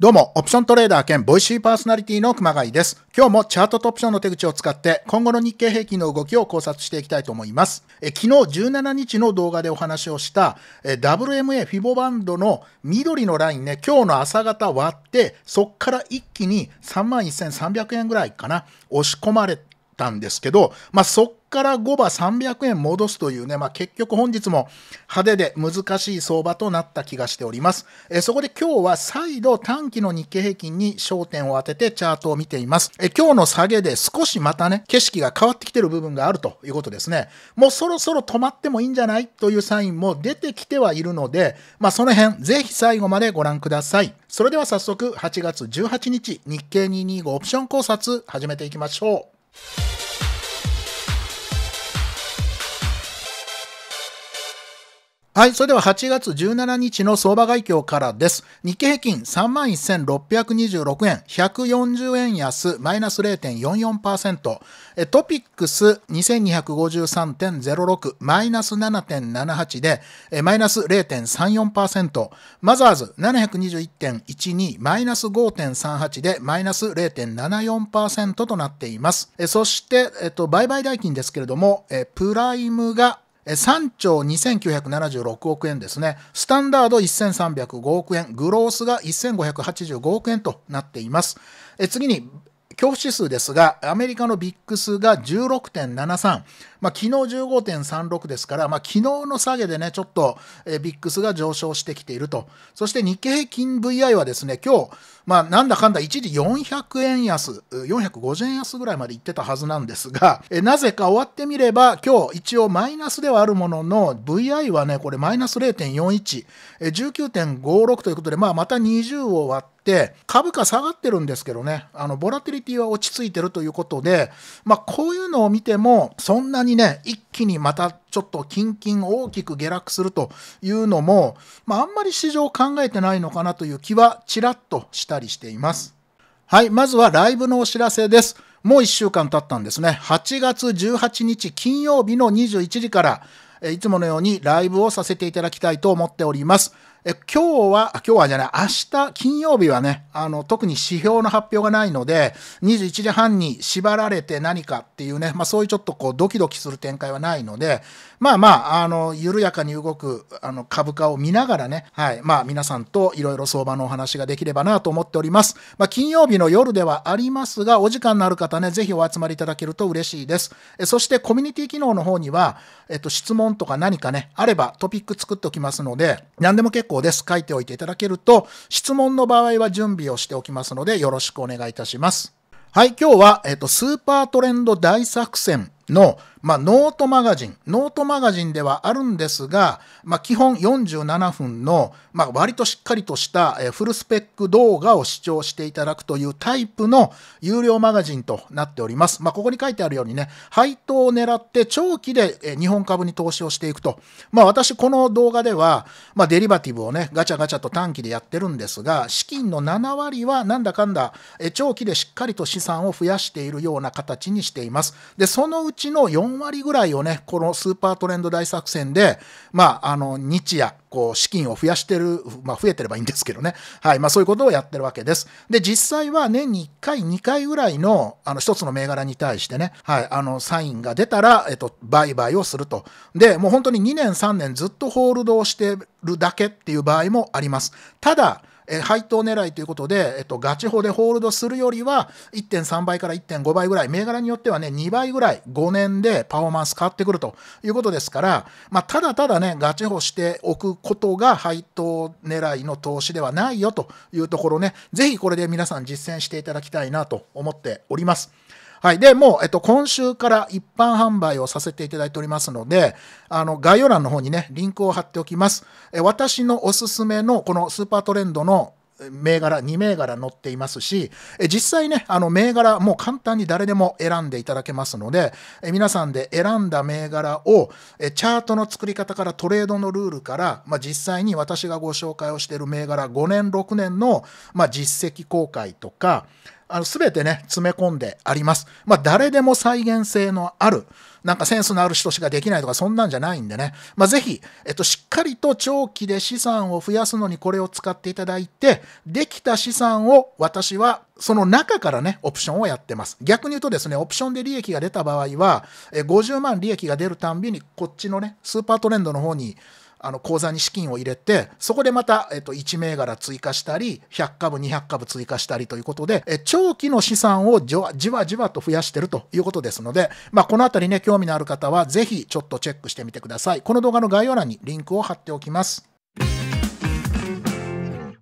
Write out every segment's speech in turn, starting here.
どうも、オプショントレーダー兼ボイシーパーソナリティの熊谷です。今日もチャートとオプションの手口を使って今後の日経平均の動きを考察していきたいと思います。え昨日17日の動画でお話をしたえ WMA フィボバンドの緑のラインね、今日の朝方割って、そっから一気に31,300円ぐらいかな、押し込まれたんですけど、まあ、そっから5場300円戻すというね、まあ、結局本日も派手で難しい相場となった気がしております。えそこで今日は再度短期の日経平均に焦点を当ててチャートを見ています。え今日の下げで少しまたね、景色が変わってきてる部分があるということですね。もうそろそろ止まってもいいんじゃないというサインも出てきてはいるので、まあ、その辺ぜひ最後までご覧ください。それでは早速8月18日日経225オプション考察始めていきましょう。はい、それでは8月17日の相場概況からです。日経平均31,626円、140円安、マイナス0.44%。トピックス2253.06、マイナス7.78で、マイナス0.34%。マザーズ721.12、マイナス5.38で、マイナス0.74%となっています。そして、えっと、売買代金ですけれども、プライムが3兆2976億円ですね。スタンダード1305億円、グロースが1585億円となっています。次に、恐怖指数ですが、アメリカのビッグスが16.73、まあ、昨日15.36ですから、まあ、昨日の下げでね、ちょっと、ビックスが上昇してきていると。そして日経平均 VI はですね、今日、まあ、なんだかんだ一時400円安、450円安ぐらいまで行ってたはずなんですが、なぜか終わってみれば、今日一応マイナスではあるものの、VI はね、これマイナス0.41、19.56ということで、まあ、また20を割って、株価下がってるんですけどね、あのボラティリティは落ち着いてるということで、まあ、こういうのを見ても、そんなににね、一気にまたちょっとキンキン大きく下落するというのも、まあ、あんまり市場考えてないのかなという気はちらっとしたりしています。はい、まずはライブのお知らせです。もう1週間経ったんですね。8月18日金曜日の21時から、いつものようにライブをさせていただきたいと思っております。え今日は、今日はじゃない、明日金曜日はね、あの、特に指標の発表がないので、21時半に縛られて何かっていうね、まあそういうちょっとこうドキドキする展開はないので、まあまあ、あの、緩やかに動く、あの、株価を見ながらね、はい、まあ皆さんといろいろ相場のお話ができればなと思っております。まあ金曜日の夜ではありますが、お時間のある方ね、ぜひお集まりいただけると嬉しいです。えそしてコミュニティ機能の方には、えっと、質問とか何かね、あればトピック作っておきますので、何でも結構構です。書いておいていただけると、質問の場合は準備をしておきますので、よろしくお願いいたします。はい、今日は、えっと、スーパートレンド大作戦のまあ、ノートマガジン、ノートマガジンではあるんですが、まあ、基本47分の、まあ、割としっかりとしたフルスペック動画を視聴していただくというタイプの有料マガジンとなっております。まあ、ここに書いてあるようにね、配当を狙って長期で日本株に投資をしていくと。まあ、私、この動画では、まあ、デリバティブをね、ガチャガチャと短期でやってるんですが、資金の7割はなんだかんだ長期でしっかりと資産を増やしているような形にしています。で、そのうちの4 4割ぐらいをね、このスーパートレンド大作戦で、まあ、あの、日夜、こう、資金を増やしてる、まあ、増えてればいいんですけどね。はい。まあ、そういうことをやってるわけです。で、実際は年に1回、2回ぐらいの、あの、一つの銘柄に対してね、はい、あの、サインが出たら、えっと、売買をすると。で、もう本当に2年、3年ずっとホールドをしてるだけっていう場合もあります。ただ、え配当狙いということで、えっと、ガチホでホールドするよりは、1.3倍から1.5倍ぐらい、銘柄によってはね、2倍ぐらい、5年でパフォーマンス変わってくるということですから、まあ、ただただね、ガチホしておくことが配当狙いの投資ではないよというところね、ぜひこれで皆さん実践していただきたいなと思っております。はい。で、もう、えっと、今週から一般販売をさせていただいておりますので、あの、概要欄の方にね、リンクを貼っておきます。え私のおすすめの、このスーパートレンドの銘柄、2銘柄載っていますし、実際ね、あの銘柄、もう簡単に誰でも選んでいただけますので、皆さんで選んだ銘柄を、チャートの作り方からトレードのルールから、まあ、実際に私がご紹介をしている銘柄、5年、6年の、まあ、実績公開とか、あの全てね、詰め込んであります。まあ、誰でも再現性のある、なんかセンスのある人しかできないとか、そんなんじゃないんでね、まあ、ぜひ、えっと、しっかりと長期で資産を増やすのにこれを使っていただいて、できた資産を私はその中からね、オプションをやってます。逆に言うとですね、オプションで利益が出た場合は、50万利益が出るたんびに、こっちのね、スーパートレンドの方にあの口座に資金を入れて、そこでまた、えっと、1銘柄追加したり、100株、200株追加したりということで、え長期の資産をじわじわじわと増やしてるということですので、まあ、このあたりね、興味のある方は、ぜひちょっとチェックしてみてください。この動画の概要欄にリンクを貼っておきます。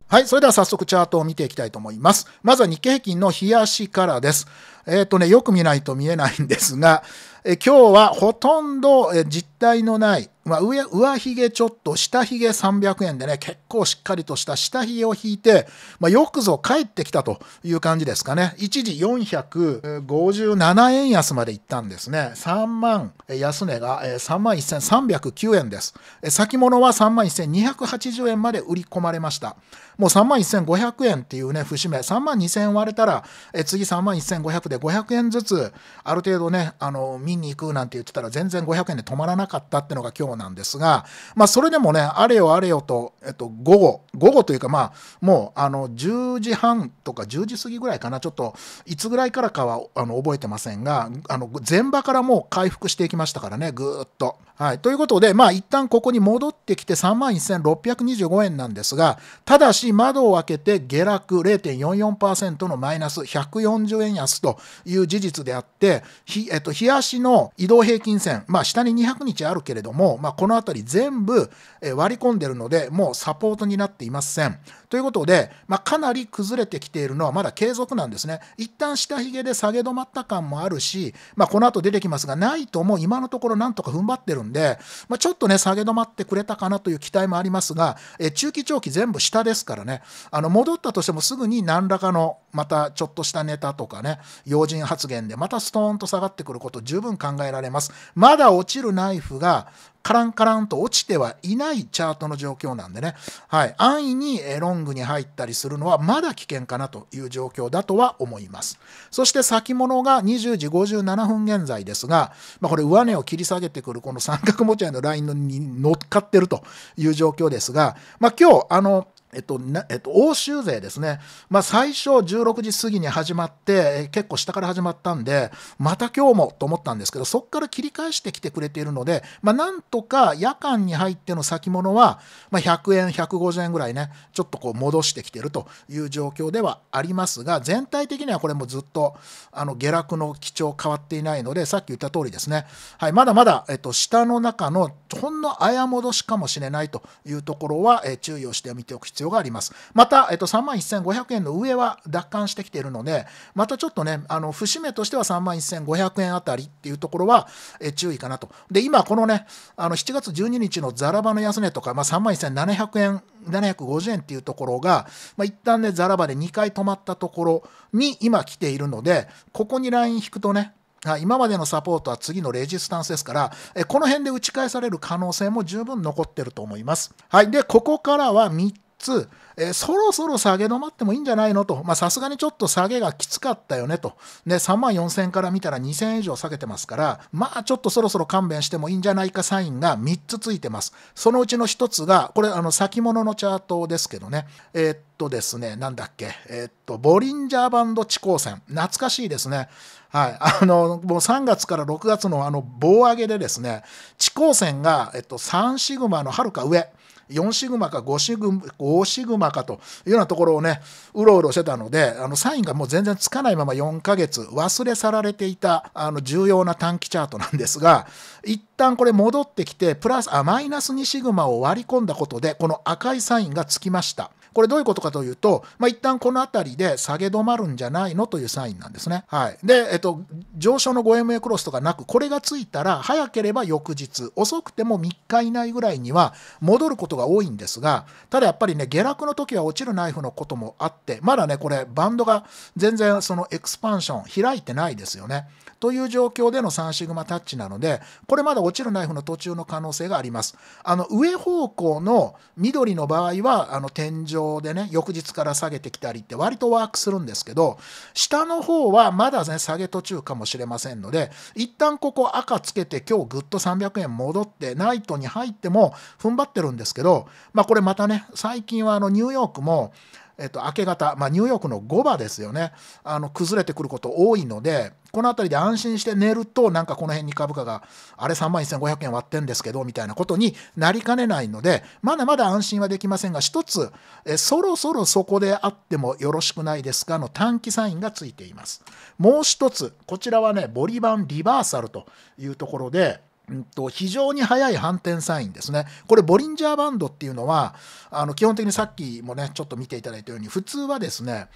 はい、それでは早速チャートを見ていきたいと思います。まずは日経平均の日足からです。えっ、ー、とね、よく見ないと見えないんですが、え今日はほとんど実体のない、まあ、上上髭ちょっと下髭300円でね結構しっかりとした下髭を引いて、まあ、よくぞ帰ってきたという感じですかね一時457円安までいったんですね3万安値が3万1309円です先物は3万1280円まで売り込まれましたもう3万1500円っていうね節目3万2000円割れたら次3万1500でで500円ずつある程度ねあの見に行くなんて言ってたら全然500円で止まらなかったってのが今日なんですが、まあ、それでもねあれよあれよと、えっと、午後午後というかまあもうあの10時半とか10時過ぎぐらいかなちょっといつぐらいからかはあの覚えてませんがあの前場からもう回復していきましたからねぐーっと。はい、ということでまあ一旦ここに戻ってきて3万1625円なんですがただし窓を開けて下落0.44%のマイナス140円安という事実であって、ひえっと、日足の移動平均線、まあ、下に200日あるけれども、まあ、この辺り全部割り込んでるので、もうサポートになっていません。ということで、まあ、かなり崩れてきているのはまだ継続なんですね。一旦下髭で下げ止まった感もあるし、まあ、この後出てきますが、ないとも今のところなんとか踏ん張ってるんで、まあ、ちょっとね、下げ止まってくれたかなという期待もありますが、え中期長期全部下ですからね、あの戻ったとしてもすぐに何らかのまたちょっとしたネタとかね、要人発言でまたストーンと下がってくること十分考えられます。まだ落ちるナイフがカランカランと落ちてはいないチャートの状況なんでね、はい、安易にロングに入ったりするのはまだ危険かなという状況だとは思います。そして先物が20時57分現在ですが、まあ、これ上値を切り下げてくるこの三角持ち合いのラインに乗っかってるという状況ですが、まあ、今日あのえっとえっと、欧州勢ですね、まあ、最初16時過ぎに始まって、結構下から始まったんで、また今日もと思ったんですけど、そこから切り返してきてくれているので、まあ、なんとか夜間に入っての先物は、まあ、100円、150円ぐらいね、ちょっとこう戻してきてるという状況ではありますが、全体的にはこれもずっとあの下落の基調変わっていないので、さっき言った通りですね、はい、まだまだ、えっと、下の中のほんのあや戻しかもしれないというところは、え注意をしてみておく必要必要があります。また、えっと、3万1500円の上は奪還してきているので、またちょっとね、あの節目としては3万1500円あたりっていうところはえ注意かなと。で、今、このね、あの7月12日のザラバの安値とか、まあ、3万1700円、750円っていうところが、まあ、一旦ね、ザラバで2回止まったところに今来ているので、ここにライン引くとね、今までのサポートは次のレジスタンスですから、この辺で打ち返される可能性も十分残ってると思います。はい。で、ここからは3つ、えー、そろそろ下げ止まってもいいんじゃないのと、さすがにちょっと下げがきつかったよねと、ね、3万4000から見たら2000円以上下げてますから、まあちょっとそろそろ勘弁してもいいんじゃないかサインが3つついてます。そのうちの1つが、これ、あの先物のチャートですけどね、えー、っとですね、なんだっけ、えー、っと、ボリンジャーバンド地高線、懐かしいですね。はい、あのもう3月から6月のあの棒上げでですね、地高線が、えっと、3シグマのはるか上、4シグマか5シグマ ,5 シグマかというようなところをね、うろうろしてたので、あのサインがもう全然つかないまま4ヶ月忘れ去られていたあの重要な短期チャートなんですが、一旦これ戻ってきて、プラス、あ、マイナス2シグマを割り込んだことで、この赤いサインがつきました。これどういうことかというと、まあ、一旦この辺りで下げ止まるんじゃないのというサインなんですね。はい。で、えっと、上昇の 5MA クロスとかなく、これがついたら、早ければ翌日、遅くても3日以内ぐらいには戻ることが多いんですが、ただやっぱりね、下落の時は落ちるナイフのこともあって、まだね、これ、バンドが全然そのエクスパンション開いてないですよね。という状況での3シグマタッチなので、これまだ落ちるナイフの途中の可能性があります。あの、上方向の緑の場合は、あの、天井でね、翌日から下げてきたりって割とワークするんですけど、下の方はまだね、下げ途中かもしれませんので、一旦ここ赤つけて今日ぐっと300円戻って、ナイトに入っても踏ん張ってるんですけど、まあこれまたね、最近はあの、ニューヨークも、えっと、明け方、まあ、ニューヨークの5場ですよねあの崩れてくること多いのでこの辺りで安心して寝るとなんかこの辺に株価があれ3万1500円割ってんですけどみたいなことになりかねないのでまだまだ安心はできませんが一つえそろそろそこであってもよろしくないですかの短期サインがついていますもう一つこちらはねボリバンリバーサルというところでうんと、非常に速い反転サインですね。これ、ボリンジャーバンドっていうのは、あの基本的にさっきもね、ちょっと見ていただいたように、普通はですね、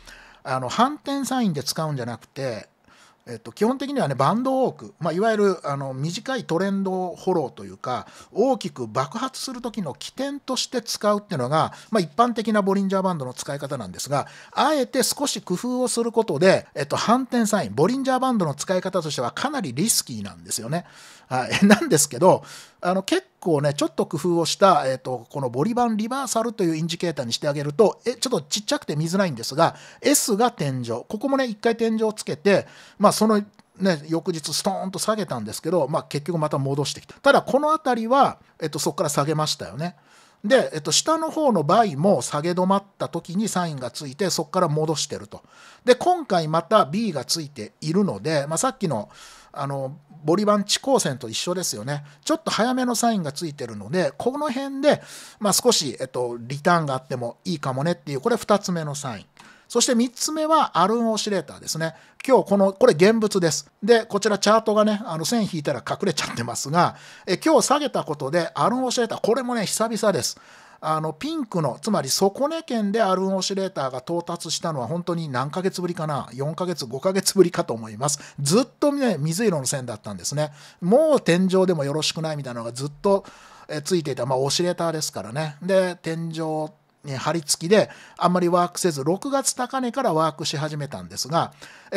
あの反転サインで使うんじゃなくて、えっと、基本的にはねバンドウォーク、まあ、いわゆるあの短いトレンドフォローというか大きく爆発する時の起点として使うっていうのが、まあ、一般的なボリンジャーバンドの使い方なんですがあえて少し工夫をすることで、えっと、反転サインボリンジャーバンドの使い方としてはかなりリスキーなんですよね。はい、なんですけどあの結構ねちょっと工夫をした、えーと、このボリバンリバーサルというインジケーターにしてあげるとえちょっとちっちゃくて見づらいんですが S が天井ここもね一回天井をつけて、まあ、そのね、翌日ストーンと下げたんですけど、まあ、結局また戻してきたただこのあたりは、えっと、そこから下げましたよねで、えっと、下の方の倍も下げ止まった時にサインがついてそこから戻してるとで今回また B がついているので、まあ、さっきのあのボリバン地高線と一緒ですよね。ちょっと早めのサインがついてるので、この辺で、まあ、少し、えっと、リターンがあってもいいかもねっていう、これ2つ目のサイン。そして3つ目はアルンオシレーターですね。今日この、これ現物です。で、こちらチャートがね、あの線引いたら隠れちゃってますが、え今日下げたことでアルンオシレーター、これもね、久々です。あのピンクのつまり底根県でアルンオシレーターが到達したのは本当に何ヶ月ぶりかな4ヶ月5ヶ月ぶりかと思いますずっとね水色の線だったんですねもう天井でもよろしくないみたいなのがずっとついていたまあオシレーターですからねで天井に張り付きであんまりワークせず6月高値からワークし始めたんですが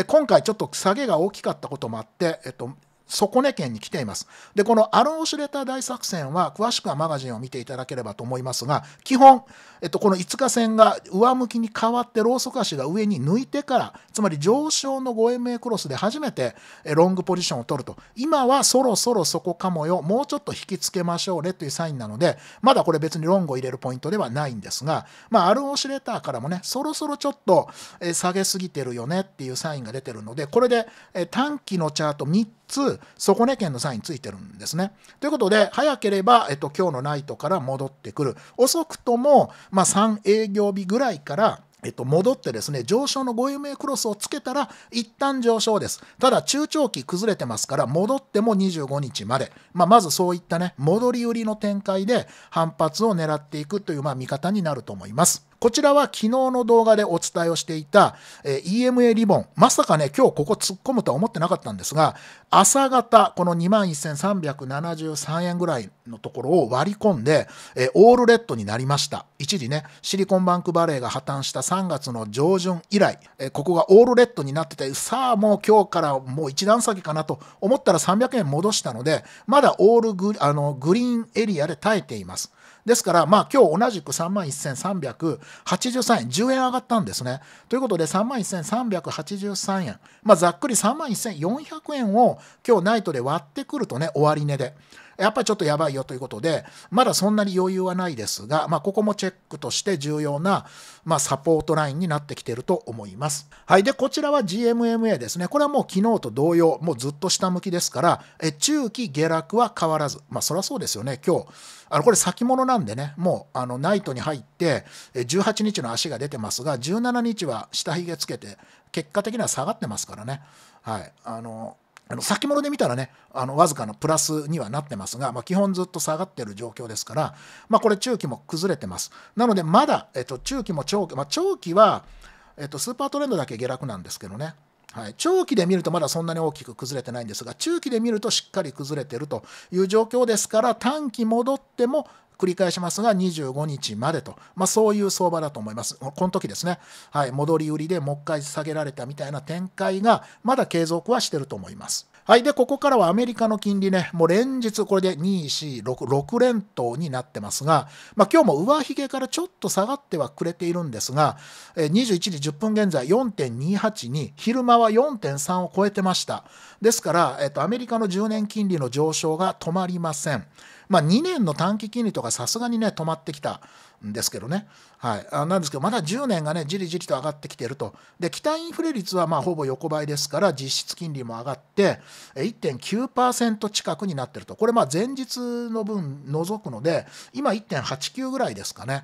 今回ちょっと下げが大きかったこともあって、えっと、底根県に来ています。で、このアロン・シュレター大作戦は、詳しくはマガジンを見ていただければと思いますが、基本、えっと、この5日線が上向きに変わって、ローソク足が上に抜いてから、つまり上昇の 5MA クロスで初めてロングポジションを取ると、今はそろそろそこかもよ、もうちょっと引きつけましょうねというサインなので、まだこれ別にロングを入れるポイントではないんですが、まあ、アロン・シュレターからもね、そろそろちょっと下げすぎてるよねっていうサインが出てるので、これで短期のチャート3つ底値圏のサインついてるんですね。ということで早ければ、えっと、今日のナイトから戻ってくる遅くとも、まあ、3営業日ぐらいからえっと、戻ってですね、上昇の5有名クロスをつけたら、一旦上昇です。ただ、中長期崩れてますから、戻っても25日まで。まあ、まずそういったね、戻り売りの展開で反発を狙っていくという、まあ、見方になると思います。こちらは昨日の動画でお伝えをしていた、えー、EMA リボン。まさかね、今日ここ突っ込むとは思ってなかったんですが、朝方、この21,373円ぐらいのところを割り込んで、えー、オールレッドになりました。一時ね、シリコンバンクバレーが破綻した3月の上旬以来、えー、ここがオールレッドになってて、さあもう今日からもう一段先かなと思ったら300円戻したので、まだオールグあのグリーンエリアで耐えています。ですから、まあ、今日同じく3万1383円、10円上がったんですね。ということで、3万1383円、まあ、ざっくり3万1400円を今日ナイトで割ってくるとね、終値で。やっぱりちょっとやばいよということで、まだそんなに余裕はないですが、まあ、ここもチェックとして重要な、まあ、サポートラインになってきてると思います。はい。で、こちらは GMMA ですね。これはもう昨日と同様、もうずっと下向きですから、え中期下落は変わらず。まあ、そりゃそうですよね。今日、あの、これ先物なんでね、もう、あの、ナイトに入って、18日の足が出てますが、17日は下髭つけて、結果的には下がってますからね。はい。あの、あの先物で見たらねあのわずかのプラスにはなってますが、まあ、基本ずっと下がってる状況ですから、まあ、これ中期も崩れてますなのでまだ、えっと、中期も長期、まあ、長期は、えっと、スーパートレンドだけ下落なんですけどねはい、長期で見るとまだそんなに大きく崩れてないんですが中期で見るとしっかり崩れてるという状況ですから短期戻っても繰り返しますが、25日までと、まあ、そういう相場だと思います。この時ですね、はい、戻り売りでもう一回下げられたみたいな展開が、まだ継続はしてると思います。はい。で、ここからはアメリカの金利ね、もう連日これで2、4、6、6連投になってますが、まあ今日も上髭からちょっと下がってはくれているんですが、21時10分現在4.28に、昼間は4.3を超えてました。ですから、えっと、アメリカの10年金利の上昇が止まりません。まあ2年の短期金利とかさすがにね、止まってきた。んですけどね、はい、あなんですけどまだ10年がねじりじりと上がってきてるとで期待インフレ率はまあほぼ横ばいですから実質金利も上がって1.9%近くになってるとこれま前日の分除くので今1.89ぐらいですかね。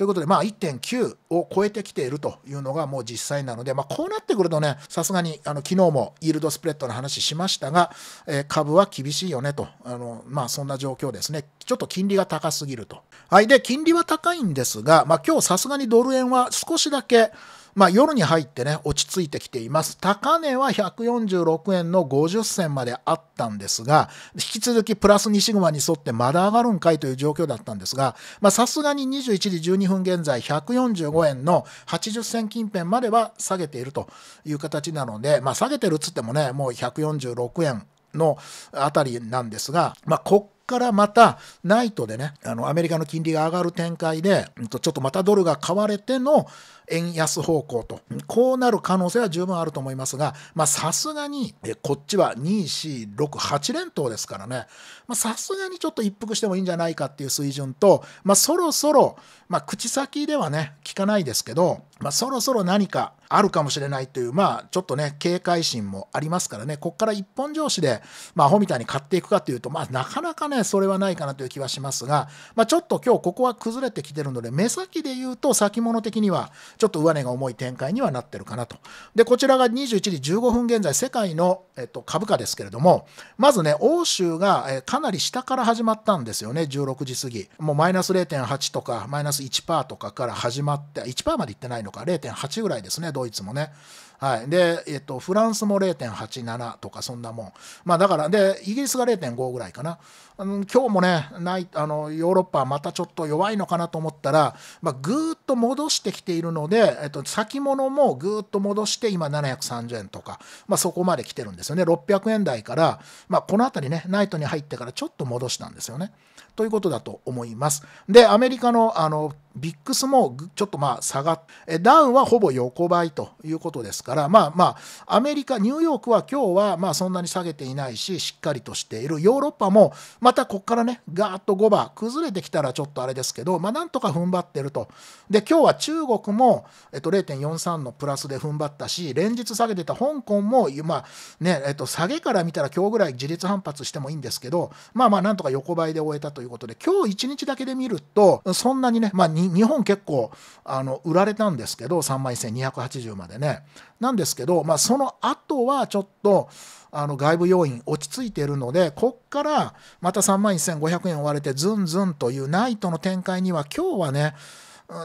ということで、まあ、1.9を超えてきているというのがもう実際なので、まあ、こうなってくるとね、さすがにあの昨日もイールドスプレッドの話しましたが、えー、株は厳しいよねと、あのまあ、そんな状況ですね。ちょっと金利が高すぎると。はい、で、金利は高いんですが、まあ、今日さすがにドル円は少しだけ、まあ、夜に入ってね、落ち着いてきています。高値は146円の50銭まであったんですが、引き続きプラス2シグマに沿ってまだ上がるんかいという状況だったんですが、まさすがに21時12分現在145円の80銭近辺までは下げているという形なので、まあ、下げてるっつってもね、もう146円のあたりなんですが、まあ、こっからまたナイトでね、あのアメリカの金利が上がる展開で、ちょっとまたドルが買われての円安方向と、こうなる可能性は十分あると思いますが、まさすがに、こっちは2、4、6、8連投ですからね、さすがにちょっと一服してもいいんじゃないかっていう水準と、まあ、そろそろ、まあ、口先ではね、聞かないですけど、まあ、そろそろ何かあるかもしれないという、まあ、ちょっとね、警戒心もありますからね、ここから一本上司で、まあ、アホみたいに買っていくかというと、まあ、なかなかね、それはないかなという気はしますが、まあ、ちょっと今日ここは崩れてきてるので、目先で言うと、先物的には、ちょっと上値が重い展開にはなってるかなと。で、こちらが21時15分現在、世界の、えっと、株価ですけれども、まずね、欧州が、えかなり下から始まったんですよね、16時過ぎ。もうマイナス0.8とか、マイナス1%とかから始まって、1%までいってないのか、0.8ぐらいですね、ドイツもね。はい。で、えっと、フランスも0.87とか、そんなもん。まあ、だから、で、イギリスが0.5ぐらいかな。うん、今日もね、ないあのヨーロッパはまたちょっと弱いのかなと思ったら、まあ、ぐーっと戻してきているので、えっと、先物もぐーっと戻して、今730円とか、まあ、そこまで来てるんですよね。600円台から、まあ、この辺りね、ナイトに入ってからちょっと戻したんですよね。ということだと思います。で、アメリカの、あの、ビックスもちょっとまあ下がっダウンはほぼ横ばいということですから、まあまあ、アメリカ、ニューヨークは今日はまあそんなに下げていないし、しっかりとしている。ヨーロッパもまたここからね、ガーッと5番崩れてきたらちょっとあれですけど、まあなんとか踏ん張ってると。で、今日は中国も、えっと、0.43のプラスで踏ん張ったし、連日下げてた香港も、まあね、えっと、下げから見たら今日ぐらい自立反発してもいいんですけど、まあまあなんとか横ばいで終えたということで、今日1日だけで見ると、そんなにね、まあ日本結構あの売られたんですけど3万1280までねなんですけど、まあ、その後はちょっとあの外部要因落ち着いているのでこっからまた3万1500円追われてずんずんというナイトの展開には今日はね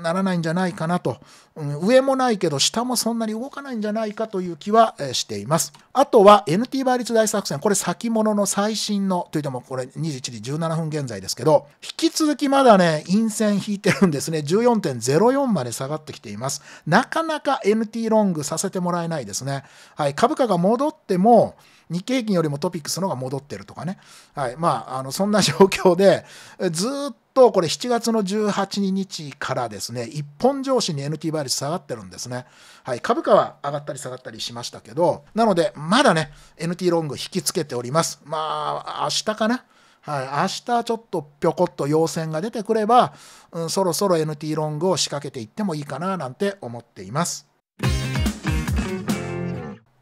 ならないんじゃないかなと、うん、上もないけど下もそんなに動かないんじゃないかという気はしています。あとは NT 倍率大作戦、これ先物の最新の、といってもこれ21時17分現在ですけど、引き続きまだね、陰線引いてるんですね。14.04まで下がってきています。なかなか NT ロングさせてもらえないですね。はい、株価が戻っても、日経平均よりもトピックスの方が戻ってるとかね、はいまあ、あのそんな状況で、ずっとこれ、7月の18日からですね、一本上司に NT 倍率下がってるんですね、はい、株価は上がったり下がったりしましたけど、なので、まだね、NT ロング引きつけております。まあ、明日かな。はい、明日ちょっとぴょこっと陽線が出てくれば、うん、そろそろ NT ロングを仕掛けていってもいいかななんて思っています。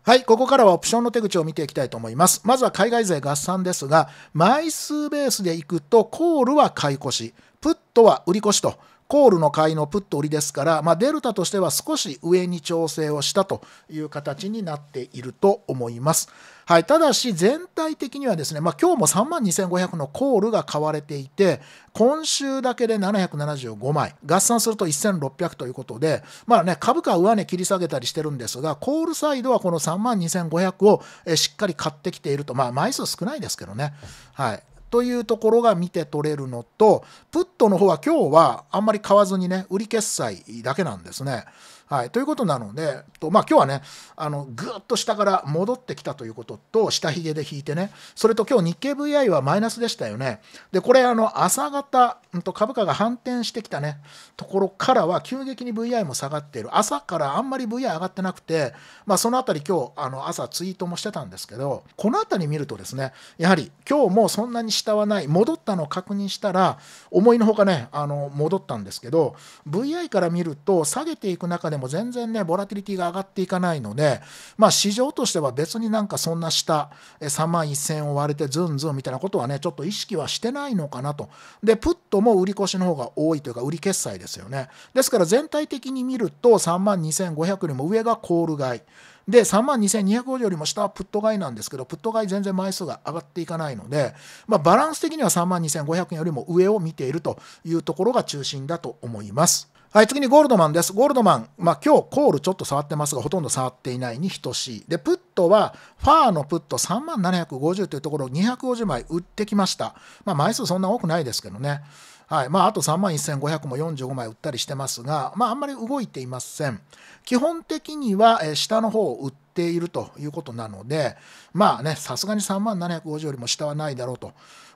はい、ここからはオプションの手口を見ていきたいと思います。まずは海外勢合算ですが、枚数ベースでいくと、コールは買い越し、プットは売り越しとコールの買いのプット売りですから、まあ、デルタとしては少し上に調整をしたという形になっていると思います。はい、ただし全体的にはですね、まあ、今日も3万2500のコールが買われていて、今週だけで775枚、合算すると1600ということで、まあね、株価は上値切り下げたりしてるんですが、コールサイドはこの3万2500をしっかり買ってきていると、まあ、枚数少ないですけどね。はい、というところが見て取れるのと、プットの方は今日はあんまり買わずにね、売り決済だけなんですね。はい、ということなので、とまあ、今日はね、あのぐっと下から戻ってきたということと、下髭で引いてね、それと今日日経 VI はマイナスでしたよね。で、これ、あの朝方、株価が反転してきたね、ところからは急激に VI も下がっている。朝からあんまり VI 上がってなくて、まあ、そのあたり今日、あの朝ツイートもしてたんですけど、このあたり見るとですね、やはり今日もそんなに下はない、戻ったのを確認したら、思いのほかね、あの戻ったんですけど、VI から見ると、下げていく中でもも全然ね、ボラティリティが上がっていかないので、まあ市場としては別になんかそんな下、3万1000を割れてズンズンみたいなことはね、ちょっと意識はしてないのかなと。で、プットも売り越しの方が多いというか、売り決済ですよね。ですから全体的に見ると、3万2500よりも上がコール買い。で、3万2250よりも下はプット買いなんですけど、プット買い全然枚数が上がっていかないので、まあ、バランス的には3万2500円よりも上を見ているというところが中心だと思います。はい、次にゴールドマンです。ゴールドマン、まあ、今日コールちょっと触ってますが、ほとんど触っていないに等しい。で、プットは、ファーのプット3750というところ、を250枚売ってきました。まあ、枚数そんな多くないですけどね。はい。まあ、あと3万1500も45枚売ったりしてますが、まあ、あんまり動いていません。基本的には、え下の方を売っているということなので、まあね、さすがに3万750よりも下はないだろうと。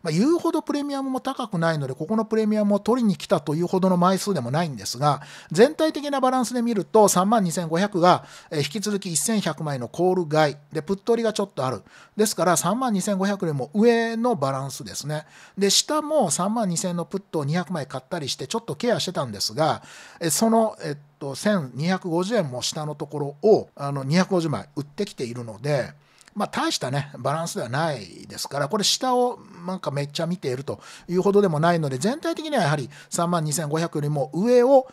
まあ、言うほどプレミアムも高くないので、ここのプレミアムを取りに来たというほどの枚数でもないんですが、全体的なバランスで見ると、32,500が引き続き1100枚のコール買い、で、プットりがちょっとある。ですから、32,500よりも上のバランスですね。で、下も32,000のプットを200枚買ったりして、ちょっとケアしてたんですが、その、えっと、1250円も下のところを、あの、250枚売ってきているので、まあ、大したね、バランスではないですから、これ下をなんかめっちゃ見ているというほどでもないので、全体的にはやはり3万2500よりも上を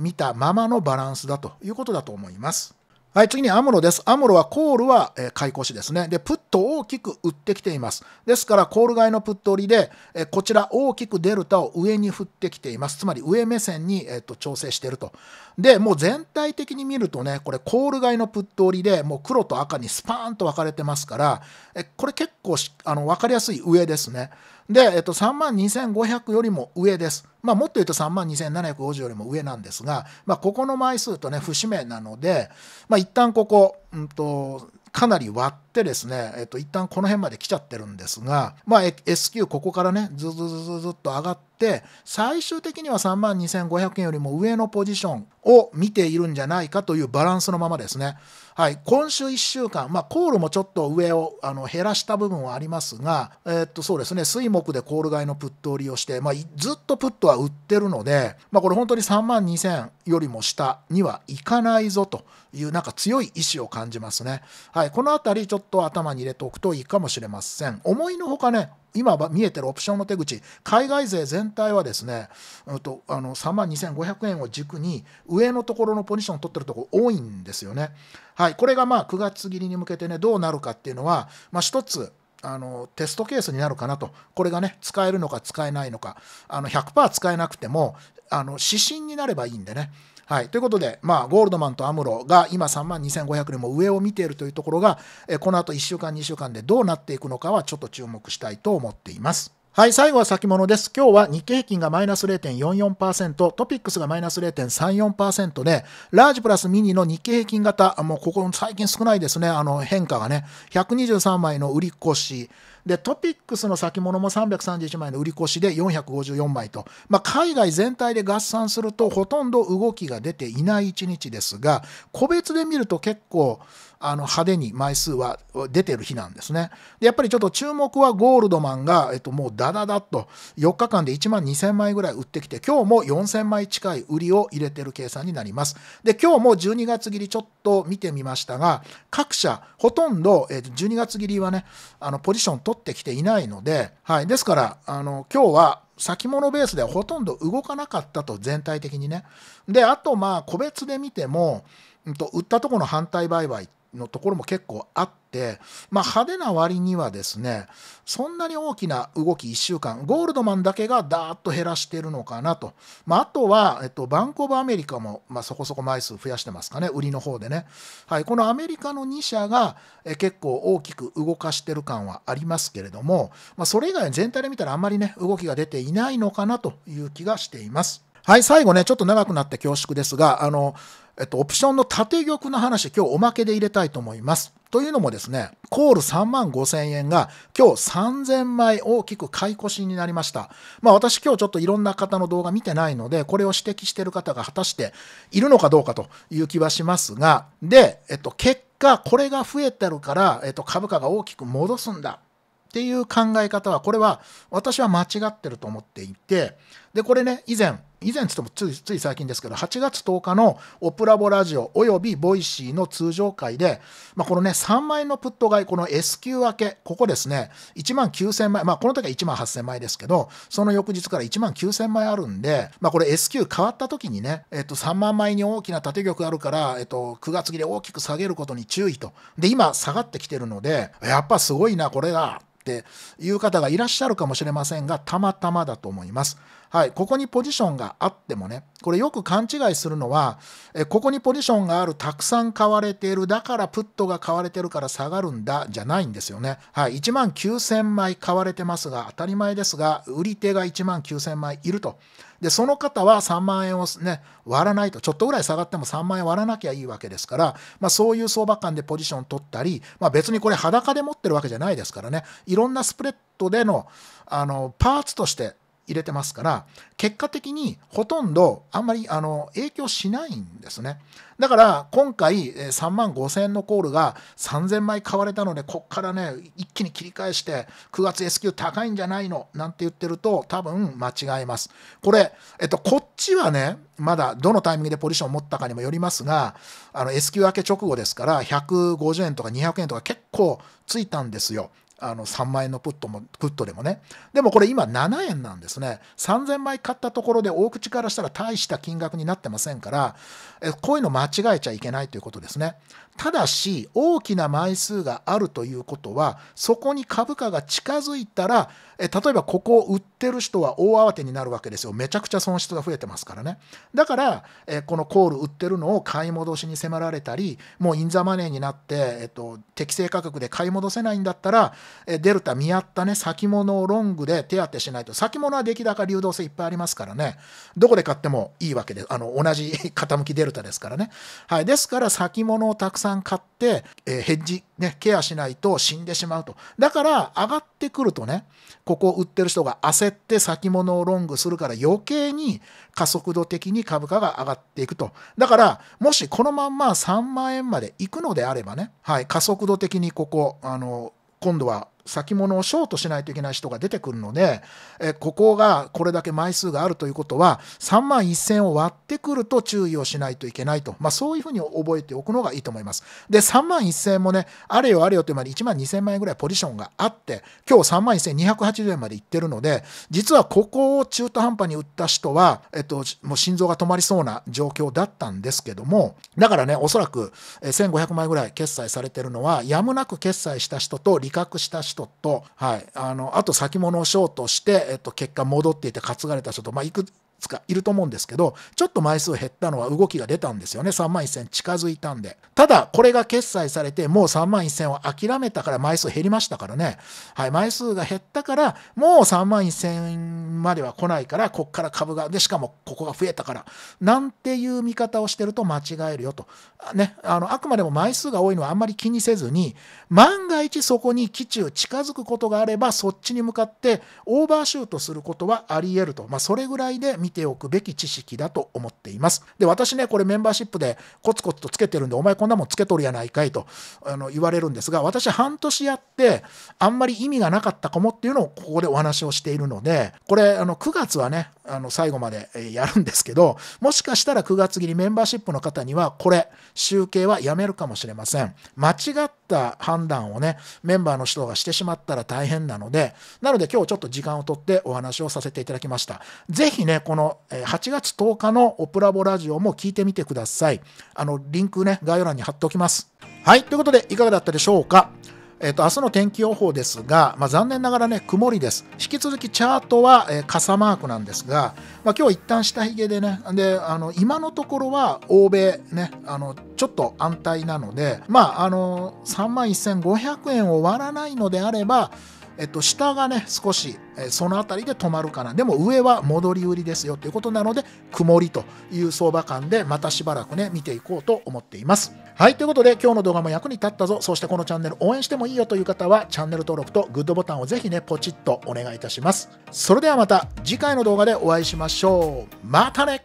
見たままのバランスだということだと思います。はい、次にアムロです。アムロはコールは、えー、買い越しですね。で、プットを大きく売ってきています。ですから、コール買いのプット売りで、えー、こちら大きくデルタを上に振ってきています。つまり上目線に、えーと、調整していると。で、もう全体的に見るとね、これコール買いのプット売りで、もう黒と赤にスパーンと分かれてますから、えー、これ結構あの分かりやすい上ですね。で、えっと、3万2500よりも上です。まあ、もっと言うと3万2750よりも上なんですが、まあ、ここの枚数とね、節目なので、まあ、一旦ここ、うんと、かなり割ってですね、えっと、一旦この辺まで来ちゃってるんですが、まあ、S q ここからね、ずずずずずっと上がって、最終的には3万2500円よりも上のポジションを見ているんじゃないかというバランスのままですね。はい、今週1週間、まあ、コールもちょっと上をあの減らした部分はありますが、えー、っとそうですね、水木でコール買いのプット売りをして、まあ、ずっとプットは売ってるので、まあ、これ本当に3万2000よりも下にはいかないぞという、なんか強い意志を感じますね。はい、このあたり、ちょっと頭に入れておくといいかもしれません。思いのほかね、今見えてるオプションの手口、海外勢全体はですね、うんと、あの3万2500円を軸に、上のところのポジションを取ってるところ多いんですよね。はい、これがまあ9月切りに向けてねどうなるかっていうのは、まあ、一つあのテストケースになるかなとこれがね使えるのか使えないのかあの100%使えなくてもあの指針になればいいんでねはい、ということで、まあ、ゴールドマンとアムロが今3万2500円も上を見ているというところが、えこの後1週間、2週間でどうなっていくのかはちょっと注目したいと思っています。はい、最後は先物です。今日は日経平均がマイナス0.44%、トピックスがマイナス0.34%で、ラージプラスミニの日経平均型、もうここ最近少ないですね、あの変化がね、123枚の売り越し、でトピックスの先物も331枚の売り越しで454枚と、まあ、海外全体で合算するとほとんど動きが出ていない一日ですが個別で見ると結構あの派手に枚数は出てる日なんですねでやっぱりちょっと注目はゴールドマンが、えっと、もうダダダッと4日間で1万2000枚ぐらい売ってきて今日も4000枚近い売りを入れてる計算になりますで今日も12月切りちょっと見てみましたが各社ほとんど、えっと、12月切りはねあのポジション取ってきていないので、はい、ですからあの今日は先物ベースではほとんど動かなかったと全体的にね。であとまあ個別で見ても、うん、と売ったとこの反対売買っのところも結構あって、まあ、派手な割にはですねそんなに大きな動き1週間ゴールドマンだけがダーッと減らしてるのかなと、まああ、とは、えっと、バンコブ・アメリカも、まあ、そこそこ枚数増やしてますかね売りの方でね、はい、このアメリカの2社がえ結構大きく動かしてる感はありますけれども、まそれ以外全体で見たらあんまりね動きが出ていないのかなという気がしています。はい、最後ね、ちょっと長くなって恐縮ですが、あの、えっと、オプションの縦玉の話、今日おまけで入れたいと思います。というのもですね、コール3万5千円が今日3000枚大きく買い越しになりました。まあ私今日ちょっといろんな方の動画見てないので、これを指摘している方が果たしているのかどうかという気はしますが、で、えっと結果これが増えてるから、えっと株価が大きく戻すんだっていう考え方は、これは私は間違ってると思っていて、で、これね、以前、以前つもついつい最近ですけど、8月10日のオプラボラジオおよびボイシーの通常会で、まあ、このね、3万円のプット買い、この S q 明け、ここですね、1万9000枚、まあ、この時は1万8000枚ですけど、その翌日から1万9000枚あるんで、まあ、これ S q 変わった時にね、えっと、3万枚に大きな縦玉あるから、えっと、9月切り大きく下げることに注意と。で、今、下がってきてるので、やっぱすごいな、これが、っていう方がいらっしゃるかもしれませんが、たまたまだと思います。はい、ここにポジションがあってもね、これよく勘違いするのは、えここにポジションがある、たくさん買われている、だからプットが買われてるから下がるんだ、じゃないんですよね。はい、1万9000枚買われてますが、当たり前ですが、売り手が1万9000枚いると。で、その方は3万円をね、割らないと、ちょっとぐらい下がっても3万円割らなきゃいいわけですから、まあ、そういう相場感でポジション取ったり、まあ、別にこれ裸で持ってるわけじゃないですからね、いろんなスプレッドでのあのパーツとして入れてますから、結果的にほとんどあんまりあの影響しないんですね。だから今回3万5000円のコールが3000枚買われたので、こっからね、一気に切り返して9月 S q 高いんじゃないのなんて言ってると多分間違えます。これ、えっと、こっちはね、まだどのタイミングでポジションを持ったかにもよりますが、あの S q 明け直後ですから150円とか200円とか結構ついたんですよ。あの3万円のプットもプットでもねでもこれ今7円なんですね3000枚買ったところで大口からしたら大した金額になってませんからえこういうの間違えちゃいけないということですねただし大きな枚数があるということはそこに株価が近づいたらえ例えばここを売ってる人は大慌てになるわけですよめちゃくちゃ損失が増えてますからねだからえこのコール売ってるのを買い戻しに迫られたりもうインザマネーになって、えっと、適正価格で買い戻せないんだったらえデルタ見合ったね先物をロングで手当てしないと先物は出来高流動性いっぱいありますからねどこで買ってもいいわけであの同じ 傾きデルタですからねはいですから先物をたくさんさん買って、えー、ヘッジ、ね、ケアしないと死んでしまうと。だから、上がってくるとね、ここ売ってる人が焦って先物をロングするから余計に加速度的に株価が上がっていくと。だから、もしこのまんま3万円まで行くのであればね、はい、加速度的にここ、あの、今度は先物をショートしないといけない人が出てくるので、えここがこれだけ枚数があるということは、3万1000を割ってくると注意をしないといけないと、まあ、そういうふうに覚えておくのがいいと思います。で、3万1000もね、あれよあれよという間に1万2000万円ぐらいポジションがあって、今日3万1280円までいってるので、実はここを中途半端に売った人は、えっと、もう心臓が止まりそうな状況だったんですけども、だからね、おそらく1500枚ぐらい決済されてるのは、やむなく決済した人と利確した人人と、はい、あのあと先物ショートして、えっと、結果戻っていて担がれた人と、まあ、いくつかいると思うんですけど、ちょっと枚数減ったのは動きが出たんですよね。3万1000近づいたんで。ただ、これが決済されて、もう3万1000を諦めたから枚数減りましたからね。はい、枚数が減ったから、もう3万1000までは来ないから、こっから株が、で、しかもここが増えたから、なんていう見方をしてると間違えるよと。ね、あの、あくまでも枚数が多いのはあんまり気にせずに、万が一そこに基地中近づくことがあれば、そっちに向かってオーバーシュートすることはあり得ると。まあ、それぐらいで見見ておくべき知識だと思っています。で、私ね、これメンバーシップでコツコツとつけてるんで、お前こんなもんつけとるやないかいとあの言われるんですが、私半年やって、あんまり意味がなかったかもっていうのをここでお話をしているので、これ、あの、9月はね、あの、最後までやるんですけど、もしかしたら9月切りメンバーシップの方には、これ、集計はやめるかもしれません。間違っった判断をね、メンバーの人がしてしまったら大変なので、なので今日ちょっと時間をとってお話をさせていただきました。ぜひね、この8月10日のオプラボラジオも聞いてみてください。あの、リンクね、概要欄に貼っておきます。はい、ということでいかがだったでしょうかえっ、と、明日の天気予報ですが、まあ、残念ながらね、曇りです。引き続きチャートは、えー、傘マークなんですが、まあ、今日一旦下髭でね、で、あの、今のところは欧米ね、あの、ちょっと安泰なので、まあ、あの、3万1500円を割らないのであれば、えっと、下がね、少し、えその辺りで止まるかな。でも上は戻り売りですよということなので、曇りという相場感で、またしばらくね、見ていこうと思っています。はい、ということで、今日の動画も役に立ったぞ。そしてこのチャンネル応援してもいいよという方は、チャンネル登録とグッドボタンをぜひね、ポチッとお願いいたします。それではまた次回の動画でお会いしましょう。またね